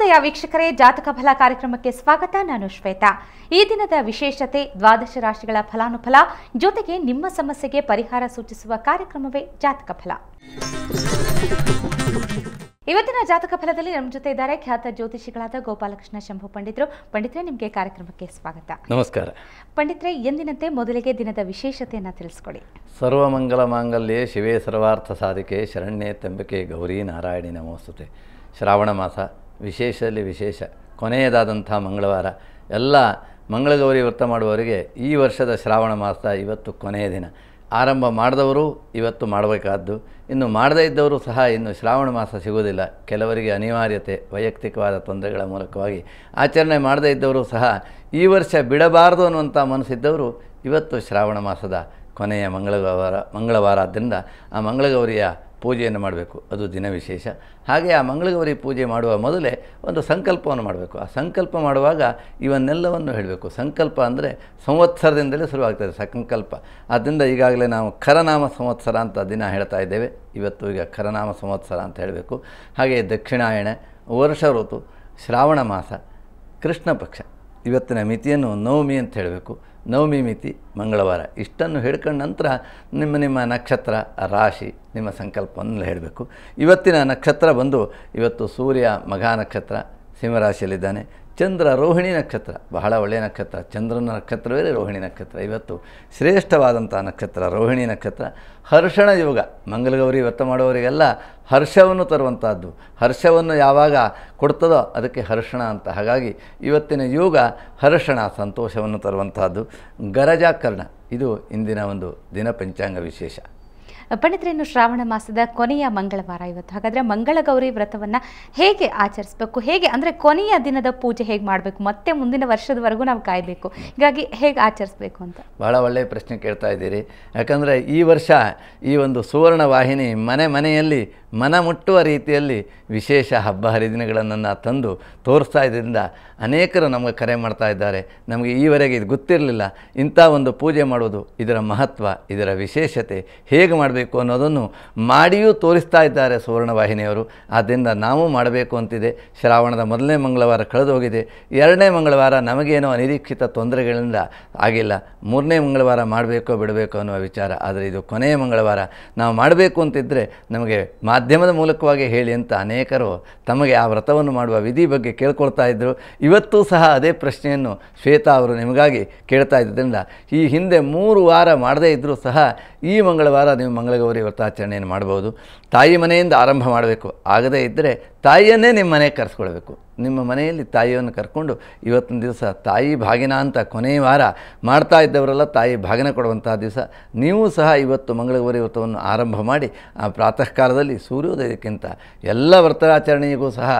ಶುಭೋದಯ ವೀಕ್ಷಕರೇ ಜಾತಕ ಫಲ ಕಾರ್ಯಕ್ರಮಕ್ಕೆ ಸ್ವಾಗತ ನಾನು ಶ್ವೇತಾ ಈ ದಿನದ ವಿಶೇಷತೆ ದ್ವಾದಶ ರಾಶಿಗಳ ಫಲಾನುಫಲ ಜೊತೆಗೆ ನಿಮ್ಮ ಸಮಸ್ಯೆಗೆ ಪರಿಹಾರ ಸೂಚಿಸುವ ಕಾರ್ಯಕ್ರಮವೇ ಜಾತಕ ಫಲ ಇವತ್ತಿನ ಜಾತಕ ಫಲದಲ್ಲಿ ನಮ್ಮ ಜೊತೆ ಇದ್ದಾರೆ ಖ್ಯಾತ ಜ್ಯೋತಿಷಿಗಳಾದ ಗೋಪಾಲಕೃಷ್ಣ ಶಂಭು ಪಂಡಿತರು ಪಂಡಿತ್ರೆ ನಿಮಗೆ ಕಾರ್ಯಕ್ರಮಕ್ಕೆ ಸ್ವಾಗತ ನಮಸ್ಕಾರ ಪಂಡಿತ್ರೆ ಎಂದಿನಂತೆ ಮೊದಲಿಗೆ ದಿನದ ವಿಶೇಷತೆಯನ್ನು ತಿಳಿಸ್ಕೊಡಿ ಸರ್ವಮಂಗಲ ಮಾಂಗಲ್ಯ ಶಿವೇ ಸರ್ವಾರ್ಥ ಸಾಧಿಕೆ ಶರಣ್ಯೇ ತಂಬಿಕೆ ಗೌರಿ ನಾರಾಯಣಿ ನಮೋಸ್ತುತೆ ಶ್ರಾವಣ ಮಾಸ ವಿಶೇಷದಲ್ಲಿ ವಿಶೇಷ ಕೊನೆಯದಾದಂಥ ಮಂಗಳವಾರ ಎಲ್ಲ ಮಂಗಳಗೌರಿ ವ್ರತ ಮಾಡುವವರಿಗೆ ಈ ವರ್ಷದ ಶ್ರಾವಣ ಮಾಸ ಇವತ್ತು ಕೊನೆಯ ದಿನ ಆರಂಭ ಮಾಡಿದವರು ಇವತ್ತು ಮಾಡಬೇಕಾದ್ದು ಇನ್ನು ಮಾಡದೇ ಇದ್ದವರು ಸಹ ಇನ್ನು ಶ್ರಾವಣ ಮಾಸ ಸಿಗುವುದಿಲ್ಲ ಕೆಲವರಿಗೆ ಅನಿವಾರ್ಯತೆ ವೈಯಕ್ತಿಕವಾದ ತೊಂದರೆಗಳ ಮೂಲಕವಾಗಿ ಆಚರಣೆ ಮಾಡದೇ ಇದ್ದವರು ಸಹ ಈ ವರ್ಷ ಬಿಡಬಾರದು ಅನ್ನುವಂಥ ಮನಸ್ಸಿದ್ದವರು ಇವತ್ತು ಶ್ರಾವಣ ಮಾಸದ ಕೊನೆಯ ಮಂಗಳವಾರ ಮಂಗಳವಾರ ಆದ್ದರಿಂದ ಆ ಮಂಗಳಗೌರಿಯ ಪೂಜೆಯನ್ನು ಮಾಡಬೇಕು ಅದು ದಿನ ವಿಶೇಷ ಹಾಗೆ ಆ ಮಂಗಳಗೌರಿ ಪೂಜೆ ಮಾಡುವ ಮೊದಲೇ ಒಂದು ಸಂಕಲ್ಪವನ್ನು ಮಾಡಬೇಕು ಆ ಸಂಕಲ್ಪ ಮಾಡುವಾಗ ಇವನ್ನೆಲ್ಲವನ್ನು ಹೇಳಬೇಕು ಸಂಕಲ್ಪ ಅಂದರೆ ಸಂವತ್ಸರದಿಂದಲೇ ಶುರುವಾಗ್ತದೆ ಸಂಕಲ್ಪ ಆದ್ದರಿಂದ ಈಗಾಗಲೇ ನಾವು ಖರನಾಮ ಸಂವತ್ಸರ ಅಂತ ದಿನ ಹೇಳ್ತಾ ಇದ್ದೇವೆ ಇವತ್ತು ಈಗ ಖರನಾಮ ಸಂವತ್ಸರ ಅಂತ ಹೇಳಬೇಕು ಹಾಗೆ ದಕ್ಷಿಣಾಯಣ ವರ್ಷ ಋತು ಶ್ರಾವಣ ಮಾಸ ಕೃಷ್ಣ ಪಕ್ಷ ಇವತ್ತಿನ ಮಿತಿಯನ್ನು ನವಮಿ ಅಂತ ಹೇಳಬೇಕು ನವಮಿ ಮಿತಿ ಮಂಗಳವಾರ ಇಷ್ಟನ್ನು ಹೇಳ್ಕೊಂಡ ನಂತರ ನಿಮ್ಮ ನಿಮ್ಮ ನಕ್ಷತ್ರ ರಾಶಿ ನಿಮ್ಮ ಸಂಕಲ್ಪವನ್ನು ಹೇಳಬೇಕು ಇವತ್ತಿನ ನಕ್ಷತ್ರ ಬಂದು ಇವತ್ತು ಸೂರ್ಯ ಮಘಾ ನಕ್ಷತ್ರ ಸಿಂಹರಾಶಿಯಲ್ಲಿದ್ದಾನೆ ಚಂದ್ರ ರೋಹಿಣಿ ನಕ್ಷತ್ರ ಬಹಳ ಒಳ್ಳೆಯ ನಕ್ಷತ್ರ ಚಂದ್ರನ ನಕ್ಷತ್ರವೇ ರೋಹಿಣಿ ನಕ್ಷತ್ರ ಇವತ್ತು ಶ್ರೇಷ್ಠವಾದಂಥ ನಕ್ಷತ್ರ ರೋಹಿಣಿ ನಕ್ಷತ್ರ ಹರ್ಷಣ ಯೋಗ ಮಂಗಲಗೌರಿ ವ್ಯರ್ಥ ಮಾಡುವವರಿಗೆಲ್ಲ ಹರ್ಷವನ್ನು ತರುವಂಥದ್ದು ಹರ್ಷವನ್ನು ಯಾವಾಗ ಕೊಡ್ತದೋ ಅದಕ್ಕೆ ಹರ್ಷಣ ಅಂತ ಹಾಗಾಗಿ ಇವತ್ತಿನ ಯೋಗ ಹರ್ಷಣ ಸಂತೋಷವನ್ನು ತರುವಂತಹದ್ದು ಗರಜಾಕರ್ಣ ಇದು ಇಂದಿನ ಒಂದು ದಿನ ಪಂಚಾಂಗ ವಿಶೇಷ ಪಂಡಿತರೇನು ಶ್ರಾವಣ ಮಾಸದ ಕೊನೆಯ ಮಂಗಳವಾರ ಇವತ್ತು ಹಾಗಾದರೆ ಮಂಗಳಗೌರಿ ವ್ರತವನ್ನು ಹೇಗೆ ಆಚರಿಸಬೇಕು ಹೇಗೆ ಅಂದರೆ ಕೊನೆಯ ದಿನದ ಪೂಜೆ ಹೇಗೆ ಮಾಡಬೇಕು ಮತ್ತೆ ಮುಂದಿನ ವರ್ಷದವರೆಗೂ ನಾವು ಕಾಯಬೇಕು ಹೀಗಾಗಿ ಹೇಗೆ ಆಚರಿಸಬೇಕು ಅಂತ ಭಾಳ ಒಳ್ಳೆಯ ಪ್ರಶ್ನೆ ಕೇಳ್ತಾ ಇದ್ದೀರಿ ಯಾಕಂದರೆ ಈ ವರ್ಷ ಈ ಒಂದು ಸುವರ್ಣ ವಾಹಿನಿ ಮನೆ ಮನೆಯಲ್ಲಿ ಮನ ಮುಟ್ಟುವ ರೀತಿಯಲ್ಲಿ ವಿಶೇಷ ಹಬ್ಬ ಹರಿದಿನಗಳನ್ನು ತಂದು ತೋರಿಸ್ತಾ ಇದರಿಂದ ಅನೇಕರು ನಮಗೆ ಕರೆ ಮಾಡ್ತಾ ಇದ್ದಾರೆ ನಮಗೆ ಈವರೆಗೆ ಇದು ಗೊತ್ತಿರಲಿಲ್ಲ ಇಂಥ ಒಂದು ಪೂಜೆ ಮಾಡೋದು ಇದರ ಮಹತ್ವ ಇದರ ವಿಶೇಷತೆ ಹೇಗೆ ಮಾಡಬೇಕು ಅನ್ನೋದನ್ನು ಮಾಡಿಯೂ ತೋರಿಸ್ತಾ ಇದ್ದಾರೆ ಸುವರ್ಣವಾಹಿನಿಯವರು ಆದ್ದರಿಂದ ನಾವು ಮಾಡಬೇಕು ಅಂತಿದೆ ಶ್ರಾವಣದ ಮೊದಲನೇ ಮಂಗಳವಾರ ಕಳೆದು ಹೋಗಿದೆ ಎರಡನೇ ಮಂಗಳವಾರ ನಮಗೇನೋ ಅನಿರೀಕ್ಷಿತ ತೊಂದರೆಗಳಿಂದ ಆಗಿಲ್ಲ ಮೂರನೇ ಮಂಗಳವಾರ ಮಾಡಬೇಕೋ ಬಿಡಬೇಕೋ ಅನ್ನುವ ವಿಚಾರ ಆದರೆ ಇದು ಕೊನೆಯ ಮಂಗಳವಾರ ನಾವು ಮಾಡಬೇಕು ಅಂತಿದ್ದರೆ ನಮಗೆ ಮಾ ಮಾಧ್ಯಮದ ಮೂಲಕವಾಗಿ ಹೇಳಿ ಅಂತ ಅನೇಕರು ತಮಗೆ ಆ ವ್ರತವನ್ನು ಮಾಡುವ ವಿಧಿ ಬಗ್ಗೆ ಕೇಳ್ಕೊಳ್ತಾ ಇದ್ದರು ಇವತ್ತೂ ಸಹ ಅದೇ ಪ್ರಶ್ನೆಯನ್ನು ಶ್ವೇತಾ ಅವರು ನಿಮಗಾಗಿ ಕೇಳ್ತಾ ಇದ್ದರಿಂದ ಈ ಹಿಂದೆ ಮೂರು ವಾರ ಮಾಡದೇ ಇದ್ದರೂ ಸಹ ಈ ಮಂಗಳವಾರ ನೀವು ಮಂಗಳಗೌರಿ ವ್ರತಾಚರಣೆಯನ್ನು ಮಾಡ್ಬೋದು ತಾಯಿ ಮನೆಯಿಂದ ಆರಂಭ ಮಾಡಬೇಕು ಆಗದೇ ಇದ್ದರೆ ತಾಯಿಯನ್ನೇ ನಿಮ್ಮ ಮನೆಗೆ ಕರೆಸ್ಕೊಳ್ಬೇಕು ನಿಮ್ಮ ಮನೆಯಲ್ಲಿ ತಾಯಿಯನ್ನು ಕರ್ಕೊಂಡು ಇವತ್ತಿನ ದಿವಸ ತಾಯಿ ಭಾಗಿನ ಅಂತ ಕೊನೆಯ ವಾರ ಮಾಡ್ತಾ ಇದ್ದವರೆಲ್ಲ ತಾಯಿ ಭಾಗಿನ ಕೊಡುವಂಥ ದಿವಸ ನೀವು ಸಹ ಇವತ್ತು ಮಂಗಳಗೌರಿ ವ್ರತವನ್ನು ಆರಂಭ ಮಾಡಿ ಆ ಪ್ರಾತಃ ಕಾಲದಲ್ಲಿ ಸೂರ್ಯೋದಯಕ್ಕಿಂತ ಎಲ್ಲ ವ್ರತಾಚರಣೆಗೂ ಸಹ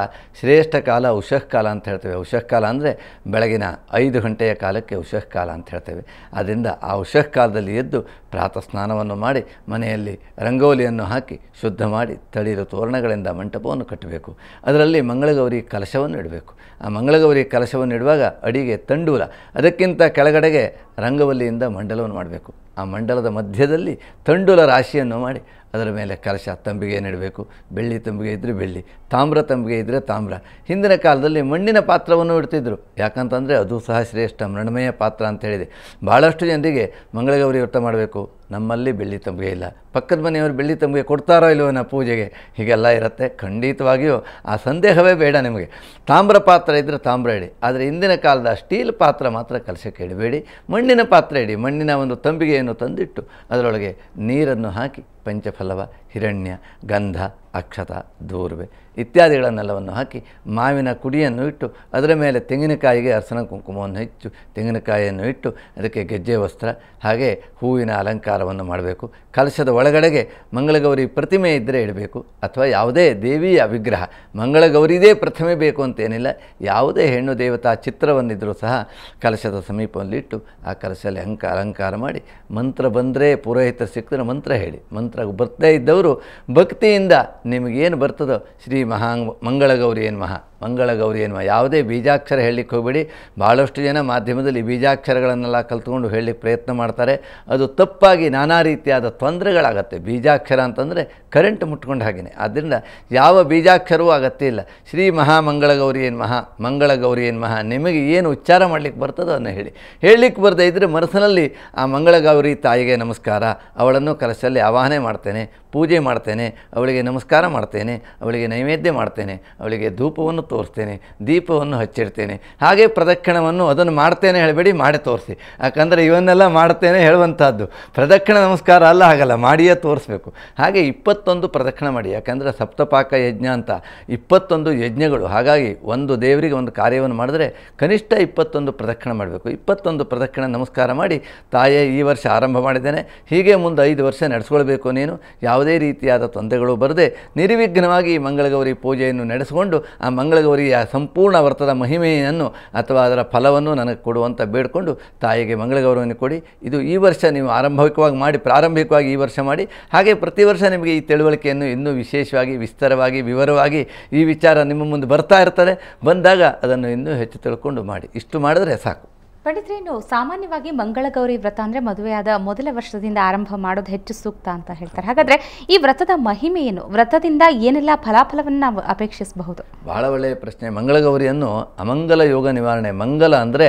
ಶ್ರೇಷ್ಠ ಕಾಲ ಉಷಃ ಕಾಲ ಅಂತ ಹೇಳ್ತೇವೆ ಉಷಃ ಕಾಲ ಅಂದರೆ ಬೆಳಗಿನ ಐದು ಗಂಟೆಯ ಕಾಲಕ್ಕೆ ಉಷಃ ಕಾಲ ಅಂತ ಹೇಳ್ತೇವೆ ಅದರಿಂದ ಆ ಉಷಃ ಕಾಲದಲ್ಲಿ ಎದ್ದು ಪ್ರಾತಃ ಸ್ನಾನ ಸ್ನಾನವನ್ನು ಮಾಡಿ ಮನೆಯಲ್ಲಿ ರಂಗೋಲಿಯನ್ನು ಹಾಕಿ ಶುದ್ಧ ಮಾಡಿ ತಳಿರು ತೋರಣಗಳಿಂದ ಮಂಟಪವನ್ನು ಕಟ್ಟಬೇಕು ಅದರಲ್ಲಿ ಮಂಗಳಗೌರಿ ಕಲಶವನ್ನು ಇಡಬೇಕು ಆ ಮಂಗಳಗೌರಿ ಕಲಶವನ್ನು ಇಡುವಾಗ ಅಡಿಗೆ ತಂಡೂಲ ಅದಕ್ಕಿಂತ ಕೆಳಗಡೆಗೆ ರಂಗವಲ್ಲಿಯಿಂದ ಮಂಡಲವನ್ನು ಮಾಡಬೇಕು ಆ ಮಂಡಲದ ಮಧ್ಯದಲ್ಲಿ ತಂಡೂಲ ರಾಶಿಯನ್ನು ಮಾಡಿ ಅದರ ಮೇಲೆ ಕಲಶ ತಂಬಿಗೆ ನೆಡಬೇಕು ಬೆಳ್ಳಿ ತಂಬಿಗೆ ಇದ್ದರೆ ಬೆಳ್ಳಿ ತಾಮ್ರ ತಂಬಿಗೆ ಇದ್ದರೆ ತಾಮ್ರ ಹಿಂದಿನ ಕಾಲದಲ್ಲಿ ಮಣ್ಣಿನ ಪಾತ್ರವನ್ನು ಇಡ್ತಿದ್ರು ಯಾಕಂತಂದರೆ ಅದು ಸಹ ಶ್ರೇಷ್ಠ ಮೃಣಮಯ ಪಾತ್ರ ಅಂತ ಹೇಳಿದೆ ಭಾಳಷ್ಟು ಜನರಿಗೆ ಮಂಗಳಗೌರಿ ವ್ರತ ಮಾಡಬೇಕು ನಮ್ಮಲ್ಲಿ ಬೆಳ್ಳಿ ತಂಬಿಗೆ ಇಲ್ಲ ಪಕ್ಕದ ಮನೆಯವರು ಬೆಳ್ಳಿ ತಂಬಿಗೆ ಕೊಡ್ತಾರೋ ಇಲ್ಲವೋ ನಾ ಪೂಜೆಗೆ ಹೀಗೆಲ್ಲ ಇರುತ್ತೆ ಖಂಡಿತವಾಗಿಯೂ ಆ ಸಂದೇಹವೇ ಬೇಡ ನಿಮಗೆ ತಾಮ್ರ ಪಾತ್ರ ಇದ್ದರೆ ತಾಮ್ರ ಇಡಿ ಆದರೆ ಹಿಂದಿನ ಕಾಲದ ಸ್ಟೀಲ್ ಪಾತ್ರ ಮಾತ್ರ ಕಲಶಕ್ಕೆ ಇಡಬೇಡಿ ಮಣ್ಣಿನ ಪಾತ್ರ ಇಡಿ ಮಣ್ಣಿನ ಒಂದು ತಂಬಿಗೆಯನ್ನು ತಂದಿಟ್ಟು ಅದರೊಳಗೆ ನೀರನ್ನು ಹಾಕಿ ಪಂಚಫಲವ ಹಿರಣ್ಯ ಗಂಧ ಅಕ್ಷತ ದೂರ್ವೆ ಇತ್ಯಾದಿಗಳನ್ನೆಲ್ಲವನ್ನು ಹಾಕಿ ಮಾವಿನ ಕುಡಿಯನ್ನು ಇಟ್ಟು ಅದರ ಮೇಲೆ ತೆಂಗಿನಕಾಯಿಗೆ ಅರಸನ ಕುಂಕುಮವನ್ನು ಹೆಚ್ಚು ತೆಂಗಿನಕಾಯಿಯನ್ನು ಇಟ್ಟು ಅದಕ್ಕೆ ಗೆಜ್ಜೆ ವಸ್ತ್ರ ಹಾಗೆ ಹೂವಿನ ಅಲಂಕಾರವನ್ನು ಮಾಡಬೇಕು ಕಲಶದ ಒಳಗಡೆಗೆ ಮಂಗಳಗೌರಿ ಪ್ರತಿಮೆ ಇದ್ದರೆ ಇಡಬೇಕು ಅಥವಾ ಯಾವುದೇ ದೇವಿಯ ವಿಗ್ರಹ ಮಂಗಳಗೌರಿದೇ ಪ್ರಥಮೆ ಬೇಕು ಅಂತೇನಿಲ್ಲ ಯಾವುದೇ ಹೆಣ್ಣು ದೇವತಾ ಚಿತ್ರವನ್ನಿದ್ದರೂ ಸಹ ಕಲಶದ ಸಮೀಪದಲ್ಲಿಟ್ಟು ಆ ಕಲಶದಲ್ಲಿ ಅಂಕ ಅಲಂಕಾರ ಮಾಡಿ ಮಂತ್ರ ಬಂದರೆ ಪುರೋಹಿತ ಸಿಕ್ಕಿದ್ರೆ ಮಂತ್ರ ಹೇಳಿ ಮಂತ್ರ ಬರ್ತೇ ಇದ್ದವರು ಭಕ್ತಿಯಿಂದ ನಿಮಗೇನು ಬರ್ತದೋ ಶ್ರೀ மகாங் மங்களகௌரியன் மகா ಮಂಗಳ ಗೌರಿ ಎನ್ನುವ ಯಾವುದೇ ಬೀಜಾಕ್ಷರ ಹೇಳಲಿಕ್ಕೆ ಹೋಗಬೇಡಿ ಭಾಳಷ್ಟು ಜನ ಮಾಧ್ಯಮದಲ್ಲಿ ಬೀಜಾಕ್ಷರಗಳನ್ನೆಲ್ಲ ಕಲ್ತ್ಕೊಂಡು ಹೇಳಲಿಕ್ಕೆ ಪ್ರಯತ್ನ ಮಾಡ್ತಾರೆ ಅದು ತಪ್ಪಾಗಿ ನಾನಾ ರೀತಿಯಾದ ತೊಂದರೆಗಳಾಗತ್ತೆ ಬೀಜಾಕ್ಷರ ಅಂತಂದರೆ ಕರೆಂಟ್ ಮುಟ್ಕೊಂಡು ಹಾಗೆಯೇ ಆದ್ದರಿಂದ ಯಾವ ಬೀಜಾಕ್ಷರವೂ ಅಗತ್ಯ ಇಲ್ಲ ಶ್ರೀ ಮಹಾ ಗೌರಿ ಏನು ಮಹಾ ಮಂಗಳ ಗೌರಿ ಏನು ಮಹಾ ನಿಮಗೆ ಏನು ಉಚ್ಚಾರ ಮಾಡಲಿಕ್ಕೆ ಬರ್ತದೋ ಅದನ್ನು ಹೇಳಿ ಹೇಳಲಿಕ್ಕೆ ಬರದೇ ಇದ್ದರೆ ಮನಸ್ಸಿನಲ್ಲಿ ಆ ಮಂಗಳ ಗೌರಿ ತಾಯಿಗೆ ನಮಸ್ಕಾರ ಅವಳನ್ನು ಕಲಸಲ್ಲಿ ಆವಾಹನೆ ಮಾಡ್ತೇನೆ ಪೂಜೆ ಮಾಡ್ತೇನೆ ಅವಳಿಗೆ ನಮಸ್ಕಾರ ಮಾಡ್ತೇನೆ ಅವಳಿಗೆ ನೈವೇದ್ಯ ಮಾಡ್ತೇನೆ ಅವಳಿಗೆ ಧೂಪವನ್ನು ತೋರಿಸ್ತೇನೆ ದೀಪವನ್ನು ಹಚ್ಚಿಡ್ತೇನೆ ಹಾಗೆ ಪ್ರದಕ್ಷಿಣವನ್ನು ಅದನ್ನು ಮಾಡ್ತೇನೆ ಹೇಳಬೇಡಿ ಮಾಡಿ ತೋರಿಸಿ ಯಾಕಂದರೆ ಇವನ್ನೆಲ್ಲ ಮಾಡ್ತೇನೆ ಹೇಳುವಂಥದ್ದು ಪ್ರದಕ್ಷಿಣ ನಮಸ್ಕಾರ ಅಲ್ಲ ಆಗಲ್ಲ ಮಾಡಿಯೇ ತೋರಿಸ್ಬೇಕು ಹಾಗೆ ಇಪ್ಪತ್ತೊಂದು ಪ್ರದಕ್ಷಿಣೆ ಮಾಡಿ ಯಾಕಂದರೆ ಸಪ್ತಪಾಕ ಯಜ್ಞ ಅಂತ ಇಪ್ಪತ್ತೊಂದು ಯಜ್ಞಗಳು ಹಾಗಾಗಿ ಒಂದು ದೇವರಿಗೆ ಒಂದು ಕಾರ್ಯವನ್ನು ಮಾಡಿದ್ರೆ ಕನಿಷ್ಠ ಇಪ್ಪತ್ತೊಂದು ಪ್ರದಕ್ಷಿಣೆ ಮಾಡಬೇಕು ಇಪ್ಪತ್ತೊಂದು ಪ್ರದಕ್ಷಿಣೆ ನಮಸ್ಕಾರ ಮಾಡಿ ತಾಯೇ ಈ ವರ್ಷ ಆರಂಭ ಮಾಡಿದ್ದೇನೆ ಹೀಗೆ ಮುಂದೆ ಐದು ವರ್ಷ ನಡೆಸ್ಕೊಳ್ಬೇಕು ನೀನು ಯಾವುದೇ ರೀತಿಯಾದ ತೊಂದರೆಗಳು ಬರದೆ ನಿರ್ವಿಘ್ನವಾಗಿ ಮಂಗಳಗೌರಿ ಪೂಜೆಯನ್ನು ನಡೆಸಿಕೊಂಡು ಆ ಮಂಗಳ ಮಕ್ಕಳಿಗೆ ಸಂಪೂರ್ಣ ವ್ರತದ ಮಹಿಮೆಯನ್ನು ಅಥವಾ ಅದರ ಫಲವನ್ನು ನನಗೆ ಕೊಡುವಂತ ಬೇಡಿಕೊಂಡು ತಾಯಿಗೆ ಮಂಗಳಗೌರವನ್ನು ಕೊಡಿ ಇದು ಈ ವರ್ಷ ನೀವು ಆರಂಭಿಕವಾಗಿ ಮಾಡಿ ಪ್ರಾರಂಭಿಕವಾಗಿ ಈ ವರ್ಷ ಮಾಡಿ ಹಾಗೆ ಪ್ರತಿ ವರ್ಷ ನಿಮಗೆ ಈ ತಿಳುವಳಿಕೆಯನ್ನು ಇನ್ನೂ ವಿಶೇಷವಾಗಿ ವಿಸ್ತಾರವಾಗಿ ವಿವರವಾಗಿ ಈ ವಿಚಾರ ನಿಮ್ಮ ಮುಂದೆ ಬರ್ತಾ ಇರ್ತದೆ ಬಂದಾಗ ಅದನ್ನು ಇನ್ನೂ ಹೆಚ್ಚು ತಿಳ್ಕೊಂಡು ಮಾಡಿ ಇಷ್ಟು ಮಾಡಿದ್ರೆ ಸಾಕು ಇನ್ನು ಸಾಮಾನ್ಯವಾಗಿ ಮಂಗಳಗೌರಿ ವ್ರತ ಅಂದರೆ ಮದುವೆಯಾದ ಮೊದಲ ವರ್ಷದಿಂದ ಆರಂಭ ಮಾಡೋದು ಹೆಚ್ಚು ಸೂಕ್ತ ಅಂತ ಹೇಳ್ತಾರೆ ಹಾಗಾದರೆ ಈ ವ್ರತದ ಮಹಿಮೆಯನ್ನು ವ್ರತದಿಂದ ಏನೆಲ್ಲ ಫಲಾಫಲವನ್ನು ಅಪೇಕ್ಷಿಸಬಹುದು ಬಹಳ ಒಳ್ಳೆಯ ಪ್ರಶ್ನೆ ಮಂಗಳಗೌರಿಯನ್ನು ಅಮಂಗಲ ಯೋಗ ನಿವಾರಣೆ ಮಂಗಲ ಅಂದರೆ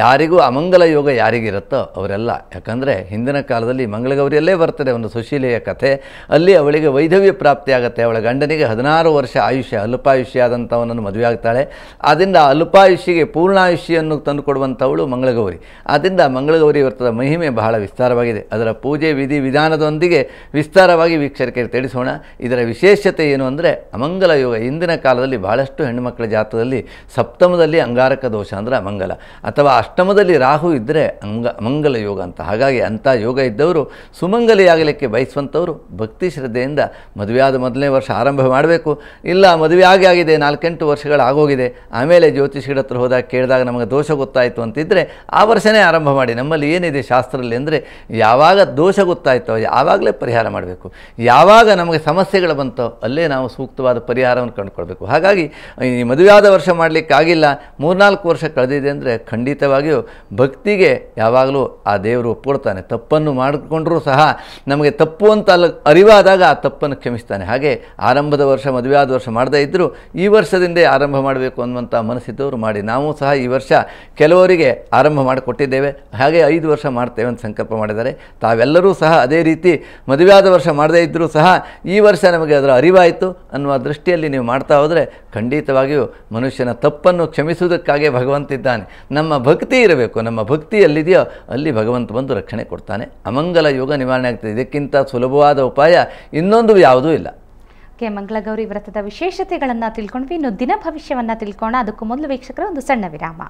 ಯಾರಿಗೂ ಅಮಂಗಲ ಯೋಗ ಯಾರಿಗಿರುತ್ತೋ ಅವರೆಲ್ಲ ಯಾಕಂದರೆ ಹಿಂದಿನ ಕಾಲದಲ್ಲಿ ಮಂಗಳಗೌರಿಯಲ್ಲೇ ಬರ್ತದೆ ಒಂದು ಸುಶೀಲೆಯ ಕಥೆ ಅಲ್ಲಿ ಅವಳಿಗೆ ವೈಧವ್ಯ ಪ್ರಾಪ್ತಿಯಾಗತ್ತೆ ಅವಳ ಗಂಡನಿಗೆ ಹದಿನಾರು ವರ್ಷ ಆಯುಷ್ಯ ಅಲ್ಪಾಯುಷ್ಯ ಆದಂಥವನನ್ನು ಮದುವೆ ಆಗ್ತಾಳೆ ಆದ್ದರಿಂದ ಅಲ್ಪಾಯುಷಿಗೆ ಪೂರ್ಣಾಯುಷಿಯನ್ನು ತಂದುಕೊಡುವಂಥವಳು ಮಂಗಳಗೌರಿ ಆದ್ದರಿಂದ ಮಂಗಳಗೌರಿ ವ್ರತದ ಮಹಿಮೆ ಬಹಳ ವಿಸ್ತಾರವಾಗಿದೆ ಅದರ ಪೂಜೆ ವಿಧಿ ವಿಧಾನದೊಂದಿಗೆ ವಿಸ್ತಾರವಾಗಿ ವೀಕ್ಷಕರಿಗೆ ತಿಳಿಸೋಣ ಇದರ ವಿಶೇಷತೆ ಏನು ಅಂದರೆ ಅಮಂಗಲ ಯೋಗ ಇಂದಿನ ಕಾಲದಲ್ಲಿ ಬಹಳಷ್ಟು ಹೆಣ್ಣುಮಕ್ಕಳ ಜಾತದಲ್ಲಿ ಸಪ್ತಮದಲ್ಲಿ ಅಂಗಾರಕ ದೋಷ ಅಂದರೆ ಅಮಂಗಲ ಅಥವಾ ಅಷ್ಟಮದಲ್ಲಿ ರಾಹು ಇದ್ದರೆ ಅಂಗ ಅಮಂಗಲ ಯೋಗ ಅಂತ ಹಾಗಾಗಿ ಅಂಥ ಯೋಗ ಇದ್ದವರು ಸುಮಂಗಲಿಯಾಗಲಿಕ್ಕೆ ಬಯಸುವಂಥವರು ಭಕ್ತಿ ಶ್ರದ್ಧೆಯಿಂದ ಮದುವೆಯಾದ ಮೊದಲನೇ ವರ್ಷ ಆರಂಭ ಮಾಡಬೇಕು ಇಲ್ಲ ಮದುವೆ ಆಗಿ ಆಗಿದೆ ನಾಲ್ಕೆಂಟು ವರ್ಷಗಳಾಗೋಗಿದೆ ಆಮೇಲೆ ಜ್ಯೋತಿಷಿಗಳ ಹತ್ರ ಹೋದಾಗ ಕೇಳಿದಾಗ ನಮಗೆ ದೋಷ ಗೊತ್ತಾಯಿತು ಅಂತಿದ್ದರೆ ಅಂದರೆ ಆ ವರ್ಷನೇ ಆರಂಭ ಮಾಡಿ ನಮ್ಮಲ್ಲಿ ಏನಿದೆ ಶಾಸ್ತ್ರದಲ್ಲಿ ಅಂದರೆ ಯಾವಾಗ ದೋಷ ಗೊತ್ತಾಯ್ತೋ ಯಾವಾಗಲೇ ಪರಿಹಾರ ಮಾಡಬೇಕು ಯಾವಾಗ ನಮಗೆ ಸಮಸ್ಯೆಗಳು ಬಂತೋ ಅಲ್ಲೇ ನಾವು ಸೂಕ್ತವಾದ ಪರಿಹಾರವನ್ನು ಕಂಡುಕೊಳ್ಬೇಕು ಹಾಗಾಗಿ ಈ ಮದುವೆಯಾದ ವರ್ಷ ಮಾಡಲಿಕ್ಕಾಗಿಲ್ಲ ಮೂರ್ನಾಲ್ಕು ವರ್ಷ ಕಳೆದಿದೆ ಅಂದರೆ ಖಂಡಿತವಾಗಿಯೂ ಭಕ್ತಿಗೆ ಯಾವಾಗಲೂ ಆ ದೇವರು ಒಪ್ಪಿಕೊಳ್ತಾನೆ ತಪ್ಪನ್ನು ಮಾಡಿಕೊಂಡ್ರೂ ಸಹ ನಮಗೆ ತಪ್ಪು ಅಂತ ಅಲ್ಲಿ ಅರಿವಾದಾಗ ಆ ತಪ್ಪನ್ನು ಕ್ಷಮಿಸ್ತಾನೆ ಹಾಗೆ ಆರಂಭದ ವರ್ಷ ಮದುವೆಯಾದ ವರ್ಷ ಮಾಡದೇ ಇದ್ದರೂ ಈ ವರ್ಷದಿಂದೇ ಆರಂಭ ಮಾಡಬೇಕು ಅನ್ನುವಂಥ ಮನಸ್ಸಿದ್ದವರು ಮಾಡಿ ನಾವು ಸಹ ಈ ವರ್ಷ ಕೆಲವರಿಗೆ ಆರಂಭ ಮಾಡಿಕೊಟ್ಟಿದ್ದೇವೆ ಹಾಗೆ ಐದು ವರ್ಷ ಮಾಡ್ತೇವೆ ಅಂತ ಸಂಕಲ್ಪ ಮಾಡಿದ್ದಾರೆ ತಾವೆಲ್ಲರೂ ಸಹ ಅದೇ ರೀತಿ ಮದುವೆಯಾದ ವರ್ಷ ಮಾಡದೇ ಇದ್ದರೂ ಸಹ ಈ ವರ್ಷ ನಮಗೆ ಅದರ ಅರಿವಾಯಿತು ಅನ್ನುವ ದೃಷ್ಟಿಯಲ್ಲಿ ನೀವು ಮಾಡ್ತಾ ಹೋದರೆ ಖಂಡಿತವಾಗಿಯೂ ಮನುಷ್ಯನ ತಪ್ಪನ್ನು ಕ್ಷಮಿಸುವುದಕ್ಕಾಗೇ ಭಗವಂತಿದ್ದಾನೆ ನಮ್ಮ ಭಕ್ತಿ ಇರಬೇಕು ನಮ್ಮ ಭಕ್ತಿ ಎಲ್ಲಿದೆಯೋ ಅಲ್ಲಿ ಭಗವಂತ ಬಂದು ರಕ್ಷಣೆ ಕೊಡ್ತಾನೆ ಅಮಂಗಲ ಯೋಗ ನಿವಾರಣೆ ಆಗ್ತದೆ ಇದಕ್ಕಿಂತ ಸುಲಭವಾದ ಉಪಾಯ ಇನ್ನೊಂದು ಯಾವುದೂ ಇಲ್ಲ ಕೆ ಮಂಗಳಗೌರಿ ವ್ರತದ ವಿಶೇಷತೆಗಳನ್ನು ತಿಳ್ಕೊಂಡ್ವಿ ಇನ್ನು ದಿನ ಭವಿಷ್ಯವನ್ನ ತಿಳ್ಕೋಣ ಅದಕ್ಕೂ ಮೊದಲು ವೀಕ್ಷಕರ ಒಂದು ಸಣ್ಣ ವಿರಾಮ